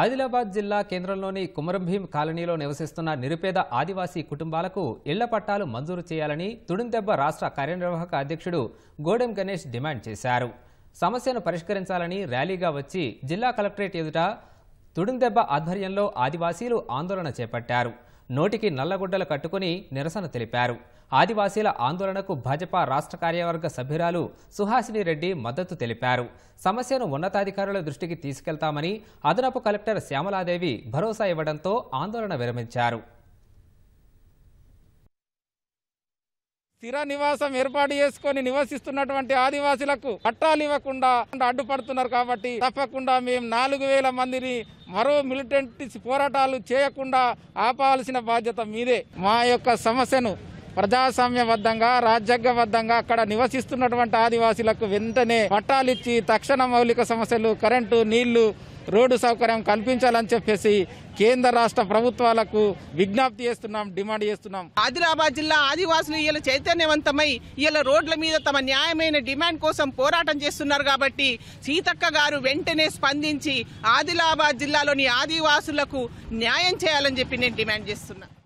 ఆదిలాబాద్ జిల్లా కేంద్రంలోని కుమరంభీం కాలనీలో నివసిస్తున్న నిరుపేద ఆదివాసీ కుటుంబాలకు ఇళ్ల పట్టాలు మంజూరు చేయాలని తుడుందెబ్బ రాష్ట్ర కార్యనిర్వాహక అధ్యక్షుడు గోడెం గణేష్ డిమాండ్ చేశారు సమస్యను పరిష్కరించాలని ర్యాలీగా వచ్చి జిల్లా కలెక్టరేట్ ఎదుట తుడుందెబ్బ ఆధ్వర్యంలో ఆదివాసీలు ఆందోళన చేపట్టారు నోటికి నల్లగుడ్డలు కట్టుకుని నిరసన తెలిపారు ఆదివాసీల ఆందోళనకు భాజపా రాష్ట్ర కార్యవర్గ సభ్యురాలు సుహాసిని రెడ్డి మద్దతు తెలిపారు సమస్యను ఉన్నతాధికారుల దృష్టికి తీసుకెళ్తామని అదనపు కలెక్టర్ శ్యామలాదేవి భరోసా ఇవ్వడంతో ఆందోళన విరమించారు స్థిర నివాసం ఏర్పాటు చేసుకుని నివసిస్తున్నటువంటి ఆదివాసులకు పట్టాలు ఇవ్వకుండా అడ్డుపడుతున్నారు కాబట్టి తప్పకుండా మేము నాలుగు వేల మందిని మరో మిలిటెంట్ పోరాటాలు చేయకుండా ఆపాల్సిన బాధ్యత మీదే మా యొక్క సమస్యను ప్రజాస్వామ్యబద్ధంగా రాజ్యాంగబద్ధంగా అక్కడ నివసిస్తున్నటువంటి ఆదివాసులకు వెంటనే పట్టాలిచ్చి తక్షణ మౌలిక సమస్యలు కరెంటు నీళ్లు రోడ్డు సౌకర్యం కల్పించాలని చెప్పేసి కేంద్ర రాష్ట్ర ప్రభుత్వాలకు విజ్ఞప్తి చేస్తున్నాం డిమాండ్ చేస్తున్నాం ఆదిలాబాద్ జిల్లా ఆదివాసులు ఇలా చైతన్యవంతమై ఇలా రోడ్ల మీద తమ న్యాయమైన డిమాండ్ కోసం పోరాటం చేస్తున్నారు కాబట్టి సీతక్క గారు వెంటనే స్పందించి ఆదిలాబాద్ జిల్లాలోని ఆదివాసులకు న్యాయం చేయాలని చెప్పి నేను డిమాండ్ చేస్తున్నాను